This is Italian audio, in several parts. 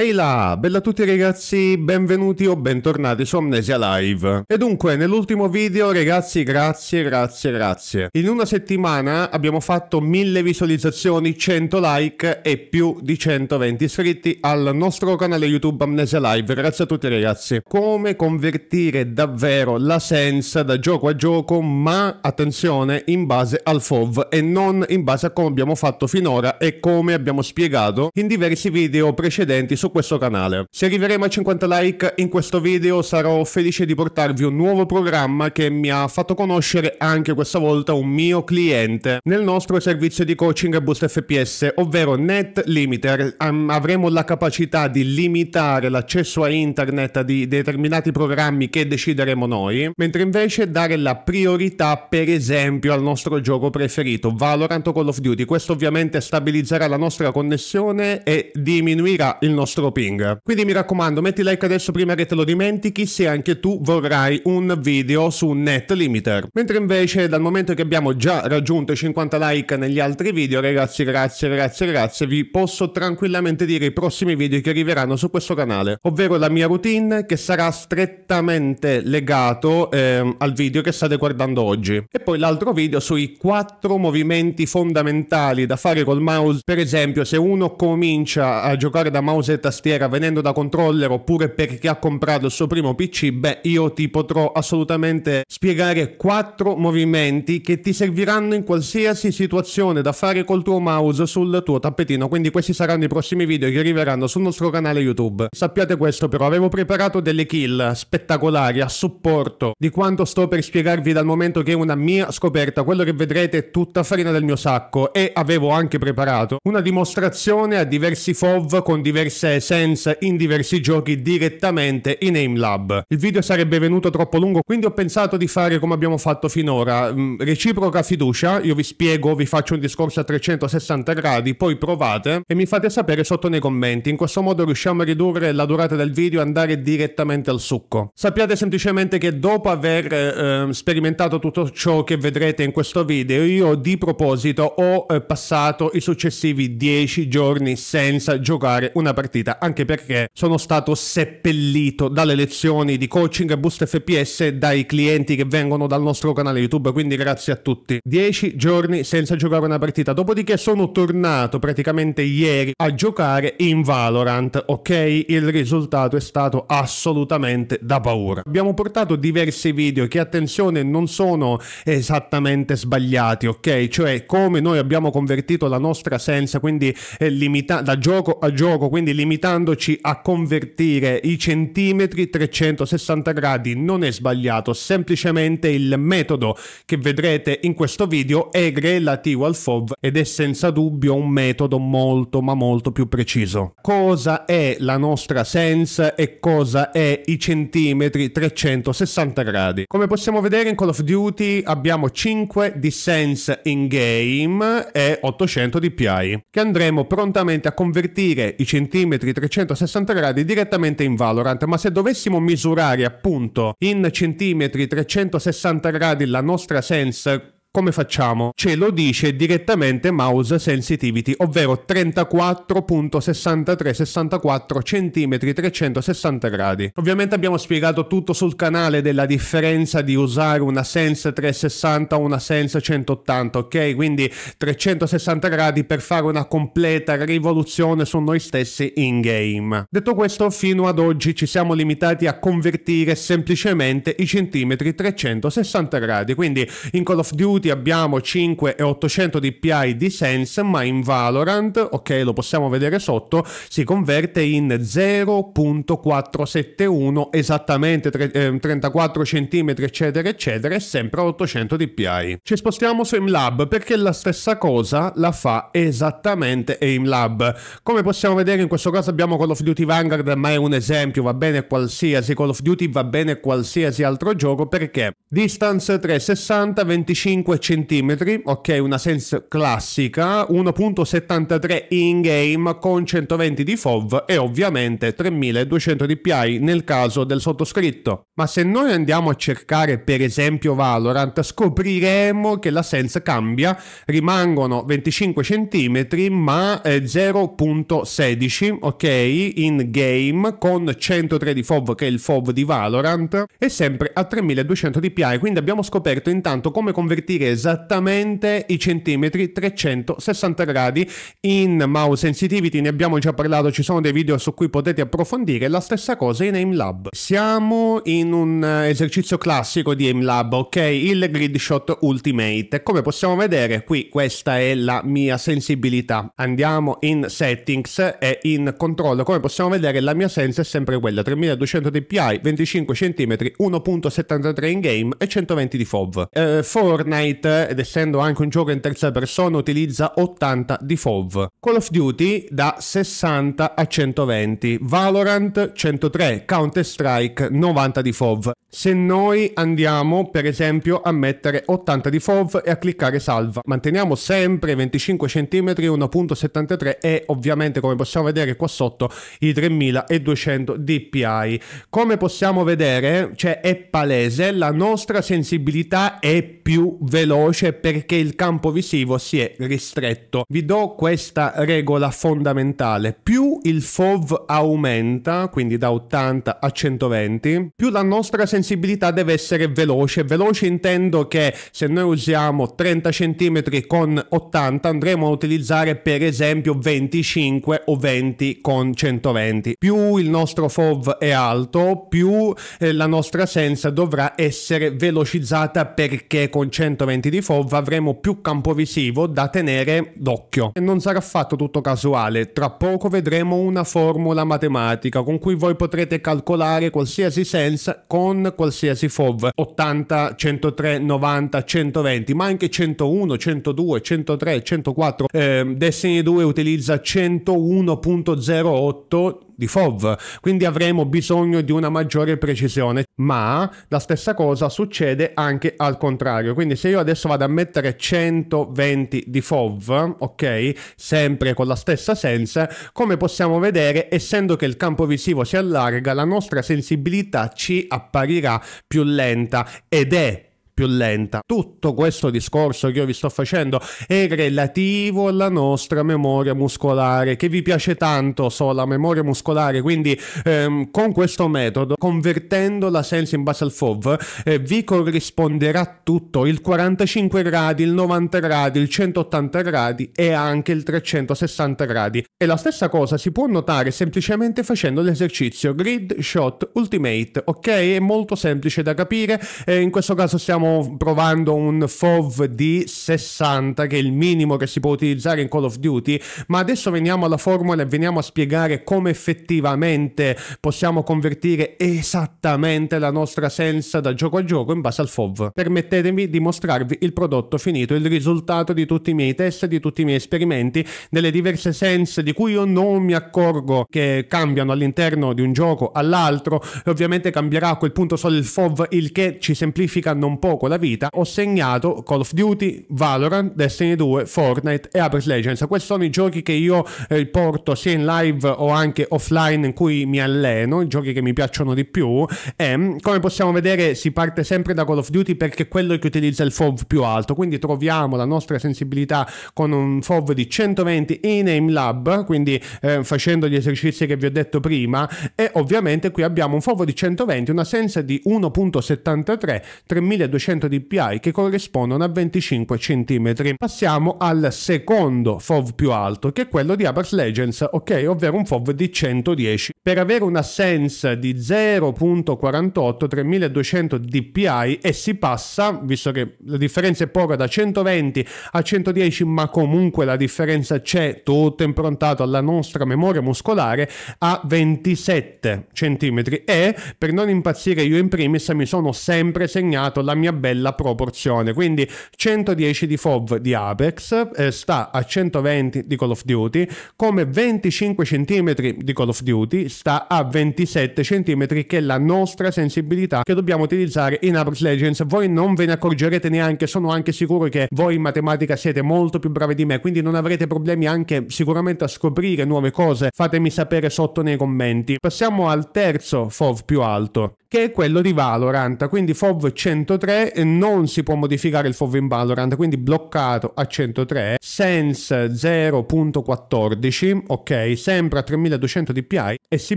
Ehi là, bella a tutti ragazzi, benvenuti o bentornati su Amnesia Live. E dunque, nell'ultimo video ragazzi, grazie, grazie, grazie. In una settimana abbiamo fatto 1000 visualizzazioni, 100 like e più di 120 iscritti al nostro canale YouTube Amnesia Live. Grazie a tutti ragazzi. Come convertire davvero la sense da gioco a gioco, ma attenzione, in base al FOV e non in base a come abbiamo fatto finora e come abbiamo spiegato in diversi video precedenti su su questo canale. Se arriveremo a 50 like in questo video sarò felice di portarvi un nuovo programma che mi ha fatto conoscere anche questa volta un mio cliente nel nostro servizio di coaching e boost FPS, ovvero Net Limiter. avremo la capacità di limitare l'accesso a internet di determinati programmi che decideremo noi, mentre invece dare la priorità per esempio al nostro gioco preferito, Valorant o Call of Duty. Questo ovviamente stabilizzerà la nostra connessione e diminuirà il nostro ping. Quindi mi raccomando, metti like adesso prima che te lo dimentichi se anche tu vorrai un video su Net Limiter. Mentre invece dal momento che abbiamo già raggiunto i 50 like negli altri video, ragazzi, grazie, grazie, grazie, vi posso tranquillamente dire i prossimi video che arriveranno su questo canale, ovvero la mia routine che sarà strettamente legato eh, al video che state guardando oggi. E poi l'altro video sui quattro movimenti fondamentali da fare col mouse, per esempio se uno comincia a giocare da mouse e tastiera venendo da controller oppure per chi ha comprato il suo primo PC, beh, io ti potrò assolutamente spiegare quattro movimenti che ti serviranno in qualsiasi situazione da fare col tuo mouse sul tuo tappetino. Quindi questi saranno i prossimi video che arriveranno sul nostro canale YouTube. Sappiate questo però, avevo preparato delle kill spettacolari a supporto di quanto sto per spiegarvi dal momento che è una mia scoperta. Quello che vedrete è tutta farina del mio sacco e avevo anche preparato una dimostrazione a diversi FOV con diverse e Sense in diversi giochi direttamente in AimLab. Il video sarebbe venuto troppo lungo, quindi ho pensato di fare come abbiamo fatto finora, mm, reciproca fiducia, io vi spiego, vi faccio un discorso a 360 gradi, poi provate e mi fate sapere sotto nei commenti, in questo modo riusciamo a ridurre la durata del video e andare direttamente al succo. Sappiate semplicemente che dopo aver eh, sperimentato tutto ciò che vedrete in questo video, io di proposito ho eh, passato i successivi 10 giorni senza giocare una partita partita, anche perché sono stato seppellito dalle lezioni di coaching e boost FPS dai clienti che vengono dal nostro canale YouTube, quindi grazie a tutti. 10 giorni senza giocare una partita, dopodiché sono tornato praticamente ieri a giocare in Valorant, ok? Il risultato è stato assolutamente da paura. Abbiamo portato diversi video che attenzione non sono esattamente sbagliati, ok? Cioè come noi abbiamo convertito la nostra senza, quindi eh, limita- da gioco a gioco, quindi limitata limitandoci a convertire i centimetri 360 gradi non è sbagliato, semplicemente il metodo che vedrete in questo video è relativo al FOV ed è senza dubbio un metodo molto ma molto più preciso. Cosa è la nostra Sense e cosa è i centimetri 360 gradi? Come possiamo vedere in Call of Duty abbiamo 5 di Sense in game e 800 DPI che andremo prontamente a convertire i centimetri 360 gradi direttamente in Valorant, ma se dovessimo misurare appunto in centimetri 360 gradi la nostra sense come facciamo? Ce lo dice direttamente mouse sensitivity, ovvero 34.6364 cm 360 gradi. Ovviamente abbiamo spiegato tutto sul canale della differenza di usare una Sense 360 o una Sense 180, ok? Quindi 360 gradi per fare una completa rivoluzione su noi stessi in game. Detto questo, fino ad oggi ci siamo limitati a convertire semplicemente i centimetri 360 gradi, quindi in Call of Duty tutti abbiamo 5 e 800 DPI di Sense, ma in Valorant, ok, lo possiamo vedere sotto, si converte in 0.471, esattamente tre, eh, 34 cm, eccetera, eccetera, e sempre 800 DPI. Ci spostiamo su ImLab perché la stessa cosa la fa esattamente ImLab. Come possiamo vedere in questo caso abbiamo Call of Duty Vanguard, ma è un esempio, va bene qualsiasi Call of Duty, va bene qualsiasi altro gioco perché distance 360, 25 5 cm, ok, una Sense classica, 1.73 in game con 120 di FOV e ovviamente 3200 DPI nel caso del sottoscritto. Ma se noi andiamo a cercare per esempio Valorant, scopriremo che la Sense cambia, rimangono 25 cm ma 0.16, eh, ok, in game con 103 di FOV che è il FOV di Valorant e sempre a 3200 DPI, quindi abbiamo scoperto intanto come convertire invertire esattamente i centimetri 360 gradi. In mouse sensitivity ne abbiamo già parlato, ci sono dei video su cui potete approfondire, la stessa cosa in AimLab. Siamo in un eh, esercizio classico di AimLab, ok? Il grid shot ultimate. Come possiamo vedere qui questa è la mia sensibilità. Andiamo in settings e in controllo. Come possiamo vedere la mia sense è sempre quella 3200 dpi, 25 cm, 1.73 in game e 120 di FOV. Eh, Fortnite Knight, ed essendo anche un gioco in terza persona, utilizza 80 di FOV. Call of Duty da 60 a 120, Valorant 103, Counter Strike 90 di FOV. Se noi andiamo per esempio a mettere 80 di FOV e a cliccare salva, manteniamo sempre 25 cm 1.73 e ovviamente come possiamo vedere qua sotto i 3200 dpi. Come possiamo vedere, cioè è palese, la nostra sensibilità è più veloce perché il campo visivo si è ristretto. Vi do questa regola fondamentale, più il FOV aumenta, quindi da 80 a 120, più la nostra sensibilità sensibilità deve essere veloce. Veloce intendo che se noi usiamo 30 cm con 80 andremo a utilizzare per esempio 25 o 20 con 120. Più il nostro FOV è alto, più eh, la nostra sensa dovrà essere velocizzata perché con 120 di FOV avremo più campo visivo da tenere d'occhio. E non sarà affatto tutto casuale, tra poco vedremo una formula matematica con cui voi potrete calcolare qualsiasi sensa con qualsiasi FOV 80, 103, 90, 120, ma anche 101, 102, 103, 104. Eh, Destiny 2 utilizza 101.08 di FOV, quindi avremo bisogno di una maggiore precisione, ma la stessa cosa succede anche al contrario, quindi se io adesso vado a mettere 120 di FOV, ok, sempre con la stessa sense, come possiamo vedere, essendo che il campo visivo si allarga, la nostra sensibilità ci apparirà più lenta ed è più lenta. Tutto questo discorso che io vi sto facendo è relativo alla nostra memoria muscolare, che vi piace tanto, so, la memoria muscolare, quindi ehm, con questo metodo, convertendo la sense in basal FOV, eh, vi corrisponderà tutto, il 45 gradi, il 90 gradi, il 180 gradi e anche il 360 gradi. E la stessa cosa si può notare semplicemente facendo l'esercizio grid shot ultimate, ok? È molto semplice da capire, eh, in questo caso stiamo provando un FOV di 60 che è il minimo che si può utilizzare in Call of Duty, ma adesso veniamo alla formula e veniamo a spiegare come effettivamente possiamo convertire esattamente la nostra sense da gioco a gioco in base al FOV. Permettetemi di mostrarvi il prodotto finito, il risultato di tutti i miei test, di tutti i miei esperimenti, delle diverse sense di cui io non mi accorgo che cambiano all'interno di un gioco all'altro e ovviamente cambierà a quel punto solo il FOV, il che ci semplifica non poco poco la vita, ho segnato Call of Duty, Valorant, Destiny 2, Fortnite e Apex Legends. Questi sono i giochi che io riporto eh, sia in live o anche offline in cui mi alleno, i giochi che mi piacciono di più. E mm, come possiamo vedere si parte sempre da Call of Duty perché è quello che utilizza il FOV più alto, quindi troviamo la nostra sensibilità con un FOV di 120 in Aim Lab, quindi eh, facendo gli esercizi che vi ho detto prima e ovviamente qui abbiamo un FOV di 120, una sensa di 1.73, 3200 200 dpi che corrispondono a 25 cm. Passiamo al secondo FOV più alto che è quello di Apex Legends, ok, ovvero un FOV di 110. Per avere una sense di 0.48 3200 dpi e si passa, visto che la differenza è poca da 120 a 110 ma comunque la differenza c'è tutto improntato alla nostra memoria muscolare a 27 cm e per non impazzire io in primis mi sono sempre segnato la mia bella proporzione. Quindi 110 di FOV di Apex eh, sta a 120 di Call of Duty, come 25 cm di Call of Duty sta a 27 cm che è la nostra sensibilità che dobbiamo utilizzare in Apex Legends. Voi non ve ne accorgerete neanche, sono anche sicuro che voi in matematica siete molto più bravi di me, quindi non avrete problemi anche sicuramente a scoprire nuove cose. Fatemi sapere sotto nei commenti. Passiamo al terzo FOV più alto, che è quello di Valorant, quindi FOV 103 103 cioè, non si può modificare il FOV in Valorant, quindi bloccato a 103. Sense 0.14, ok, sempre a 3200 dpi e si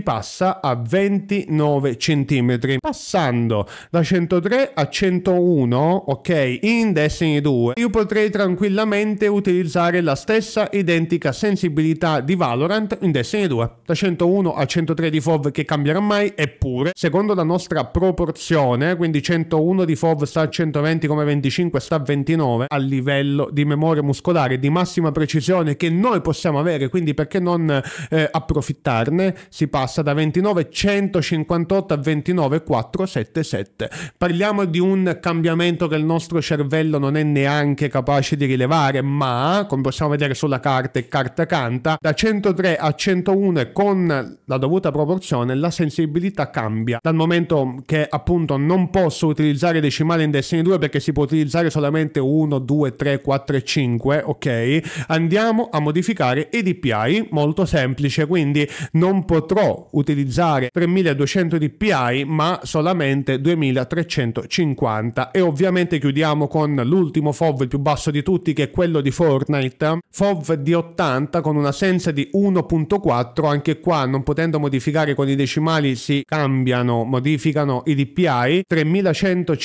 passa a 29 cm. Passando da 103 a 101, ok, in Destiny 2, io potrei tranquillamente utilizzare la stessa identica sensibilità di Valorant in Destiny 2, da 101 a 103 di FOV che cambierà mai, eppure, secondo la nostra proporzione, quindi 101 di FOV sta a 120 come 25, sta a 29 a livello di memoria muscolare di massima precisione che noi possiamo avere, quindi perché non eh, approfittarne? Si passa da 29,158 a 29,477. Parliamo di un cambiamento che il nostro cervello non è neanche capace di rilevare, ma come possiamo vedere sulla carta e carta canta, da 103 a 101 e con la dovuta proporzione la sensibilità cambia dal momento che appunto non posso utilizzare decimali in Destiny 2 perché si può utilizzare solamente 1, 2, 3, 4 e 5, ok? Andiamo a modificare i DPI, molto semplice, quindi non potrò utilizzare 3200 DPI ma solamente 2350 e ovviamente chiudiamo con l'ultimo FOV il più basso di tutti che è quello di Fortnite, FOV di 80 con una senza di 1.4, anche qua non potendo modificare con i decimali si cambiano, modificano i DPI, 3150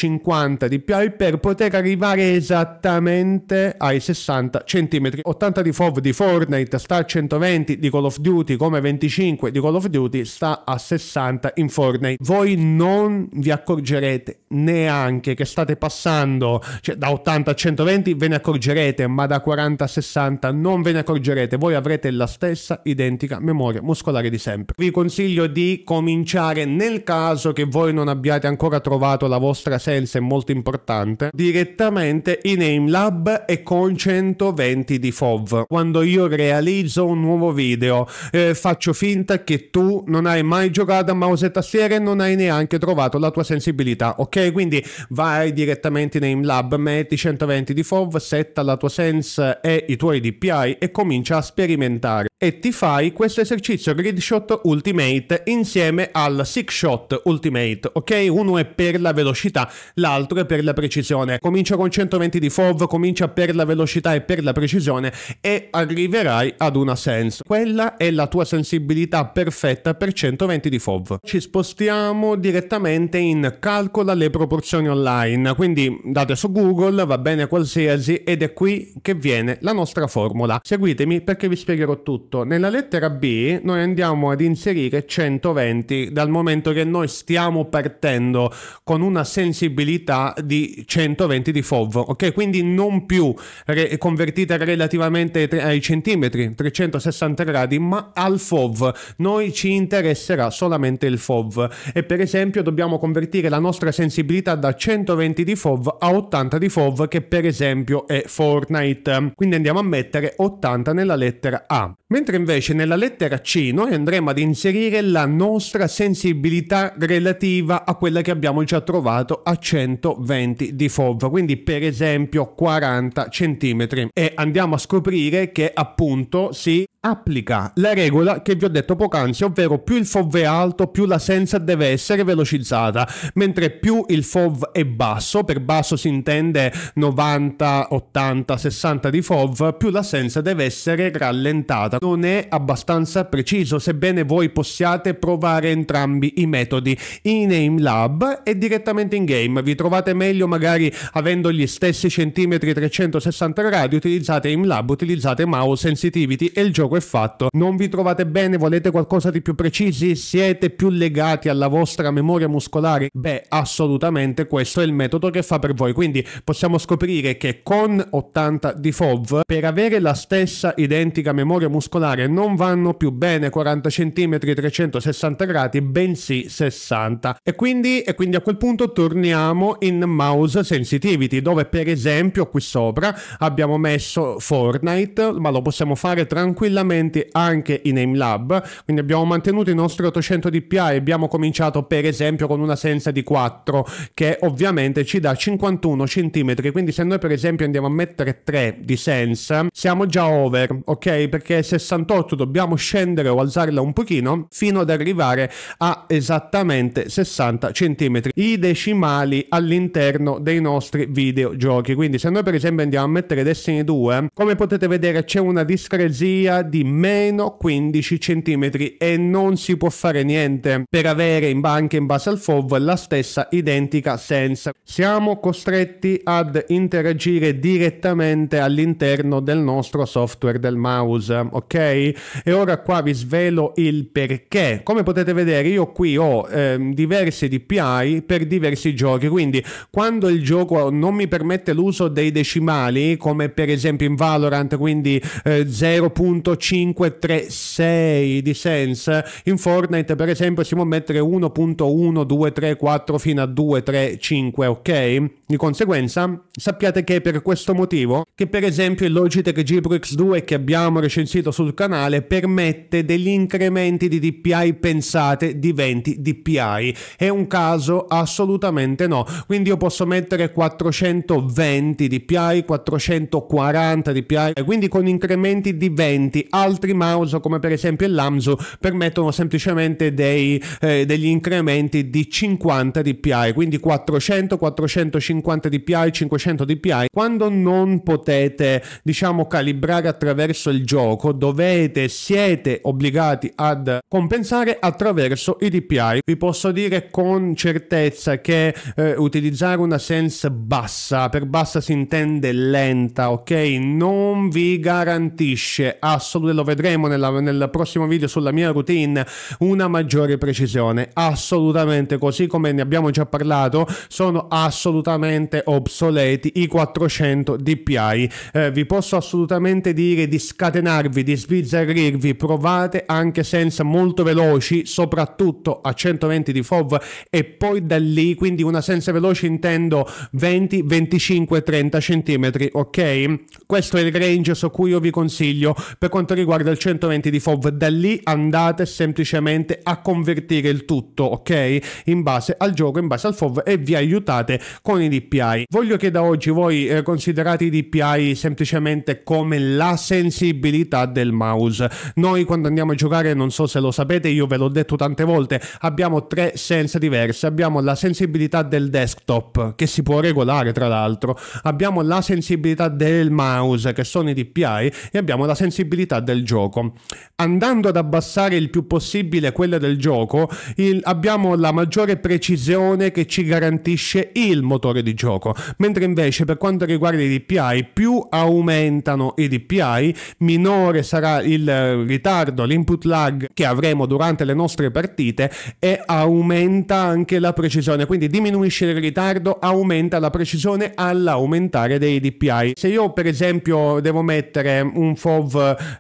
80 di PI per poter arrivare esattamente ai 60 cm. 80 di FOV di Fortnite sta a 120 di Call of Duty come 25 di Call of Duty sta a 60 in Fortnite. Voi non vi accorgerete neanche che state passando cioè, da 80 a 120 ve ne accorgerete ma da 40 a 60 non ve ne accorgerete. Voi avrete la stessa identica memoria muscolare di sempre. Vi consiglio di cominciare nel caso che voi non abbiate ancora trovato la vostra sense molto importante, direttamente in Lab e con 120 di FOV. Quando io realizzo un nuovo video, eh, faccio finta che tu non hai mai giocato a mouse e tastiera e non hai neanche trovato la tua sensibilità, ok? Quindi vai direttamente in Lab, metti 120 di FOV, setta la tua sense e i tuoi DPI e comincia a sperimentare e ti fai questo esercizio grid shot ultimate insieme al six shot ultimate ok uno è per la velocità l'altro è per la precisione comincia con 120 di fov comincia per la velocità e per la precisione e arriverai ad una sense quella è la tua sensibilità perfetta per 120 di fov ci spostiamo direttamente in calcola le proporzioni online quindi date su google va bene qualsiasi ed è qui che viene la nostra formula seguitemi perché vi spiegherò tutto tutto. Nella lettera B noi andiamo ad inserire 120 dal momento che noi stiamo partendo con una sensibilità di 120 di FOV, ok? Quindi non più re- convertita relativamente ai centimetri, 360 gradi, ma al FOV. Noi ci interesserà solamente il FOV e per esempio dobbiamo convertire la nostra sensibilità da 120 di FOV a 80 di FOV che per esempio è Fortnite. Quindi andiamo a mettere 80 nella lettera A. Mentre invece nella lettera C noi andremo ad inserire la nostra sensibilità relativa a quella che abbiamo già trovato a 120 di FOV, quindi per esempio 40 cm e andiamo a scoprire che appunto si applica la regola che vi ho detto poc'anzi, ovvero più il FOV è alto, più l'assenza deve essere velocizzata, mentre più il FOV è basso, per basso si intende 90, 80, 60 di FOV, più l'assenza deve essere rallentata. Non è abbastanza preciso, sebbene voi possiate provare entrambi i metodi in aim lab e direttamente in game. Vi trovate meglio magari avendo gli stessi centimetri 360 gradi, utilizzate aim lab, utilizzate mouse sensitivity e il gioco è fatto. Non vi trovate bene, volete qualcosa di più precisi, siete più legati alla vostra memoria muscolare? Beh, assolutamente questo è il metodo che fa per voi. Quindi possiamo scoprire che con 80 di FOV, per avere la stessa identica memoria muscolare, non vanno più bene 40 cm 360 gradi, bensì 60. E quindi, e quindi a quel punto torniamo in mouse sensitivity, dove per esempio qui sopra abbiamo messo Fortnite, ma lo possiamo fare tranquillamente tranquillamente anche in AimLab, quindi abbiamo mantenuto i nostri 800 dpi abbiamo cominciato per esempio con una senza di 4 che ovviamente ci dà 51 centimetri quindi se noi per esempio andiamo a mettere 3 di sense siamo già over, ok? Perché 68 dobbiamo scendere o alzarla un pochino fino ad arrivare a esattamente 60 centimetri i decimali all'interno dei nostri videogiochi, quindi se noi per esempio andiamo a mettere Destiny 2, come potete vedere c'è una discrezia di meno 15 cm e non si può fare niente per avere in banca in base al FOV la stessa identica sense. Siamo costretti ad interagire direttamente all'interno del nostro software del mouse, ok? E ora qua vi svelo il perché. Come potete vedere io qui ho eh, diversi DPI per diversi giochi, quindi quando il gioco non mi permette l'uso dei decimali, come per esempio in Valorant, quindi eh, 0.5 1.536 di sense in Fortnite per esempio si può mettere 1.1234 fino a 2 3 5 ok di conseguenza sappiate che è per questo motivo che per esempio il Logitech G Pro X2 che abbiamo recensito sul canale permette degli incrementi di DPI pensate di 20 DPI è un caso assolutamente no quindi io posso mettere 420 DPI 440 DPI quindi con incrementi di 20 altri mouse come per esempio il Lamzu permettono semplicemente dei, eh, degli incrementi di 50 dpi, quindi 400, 450 dpi, 500 dpi. Quando non potete diciamo calibrare attraverso il gioco dovete, siete obbligati ad compensare attraverso i dpi. Vi posso dire con certezza che eh, utilizzare una sense bassa, per bassa si intende lenta, ok? Non vi garantisce assolutamente assolutamente lo vedremo nella, nel prossimo video sulla mia routine una maggiore precisione assolutamente così come ne abbiamo già parlato sono assolutamente obsoleti i 400 dpi eh, vi posso assolutamente dire di scatenarvi di sbizzarrirvi provate anche senza molto veloci soprattutto a 120 di fov e poi da lì quindi una senza veloce intendo 20 25 30 cm ok questo è il range su cui io vi consiglio per quanto quanto riguarda il 120 di FOV, da lì andate semplicemente a convertire il tutto, ok? In base al gioco, in base al FOV e vi aiutate con i DPI. Voglio che da oggi voi eh, considerate i DPI semplicemente come la sensibilità del mouse. Noi quando andiamo a giocare, non so se lo sapete, io ve l'ho detto tante volte, abbiamo tre sense diverse. Abbiamo la sensibilità del desktop, che si può regolare tra l'altro, abbiamo la sensibilità del mouse, che sono i DPI, e abbiamo la sensibilità difficoltà del gioco. Andando ad abbassare il più possibile quella del gioco, il, abbiamo la maggiore precisione che ci garantisce il motore di gioco, mentre invece per quanto riguarda i DPI, più aumentano i DPI, minore sarà il ritardo, l'input lag che avremo durante le nostre partite e aumenta anche la precisione, quindi diminuisce il ritardo, aumenta la precisione all'aumentare dei DPI. Se io per esempio devo mettere un FOV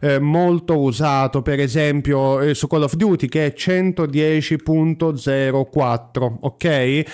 eh, molto usato, per esempio eh, su Call of Duty che è 110.04, ok? Eh,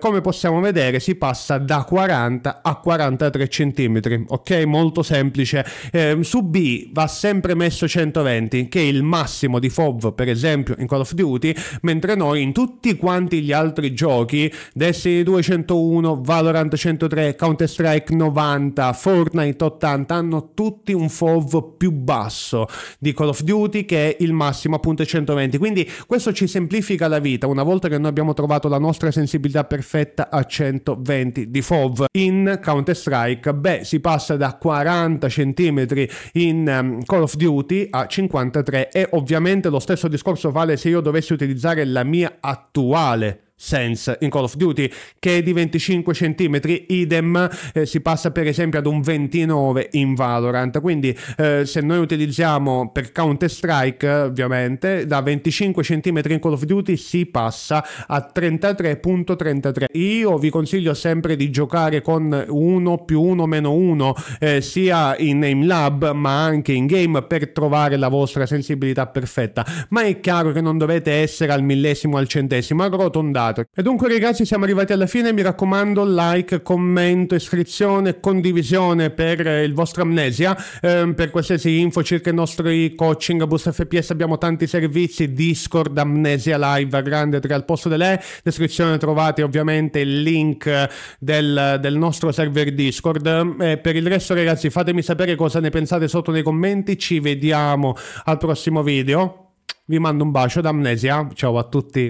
come possiamo vedere si passa da 40 a 43 cm, ok? Molto semplice. Ehm, su B va sempre messo 120, che è il massimo di FOV, per esempio in Call of Duty, mentre noi in tutti quanti gli altri giochi, Destiny 201, Valorant 103, Counter Strike 90, Fortnite 80 hanno tutti un FOV più basso basso di Call of Duty che è il massimo appunto è 120 quindi questo ci semplifica la vita una volta che noi abbiamo trovato la nostra sensibilità perfetta a 120 di FOV in Counter Strike beh si passa da 40 cm in ehm, Call of Duty a 53 e ovviamente lo stesso discorso vale se io dovessi utilizzare la mia attuale Sense in Call of Duty che è di 25 cm, idem eh, si passa per esempio ad un 29 in Valorant, quindi eh, se noi utilizziamo per Counter Strike eh, ovviamente da 25 cm in Call of Duty si passa a 33.33. Io vi consiglio sempre di giocare con 1 più 1 meno 1 eh, sia in Aim Lab ma anche in game per trovare la vostra sensibilità perfetta, ma è chiaro che non dovete essere al millesimo al centesimo, arrotondare ascoltato. E dunque ragazzi siamo arrivati alla fine, mi raccomando like, commento, iscrizione, condivisione per eh, il vostro amnesia, ehm, per qualsiasi info circa i nostri coaching, boost FPS abbiamo tanti servizi, Discord, amnesia live a grande 3 al posto delle E, descrizione trovate ovviamente il link del, del nostro server Discord e eh, per il resto ragazzi fatemi sapere cosa ne pensate sotto nei commenti, ci vediamo al prossimo video. Vi mando un bacio da Amnesia, ciao a tutti.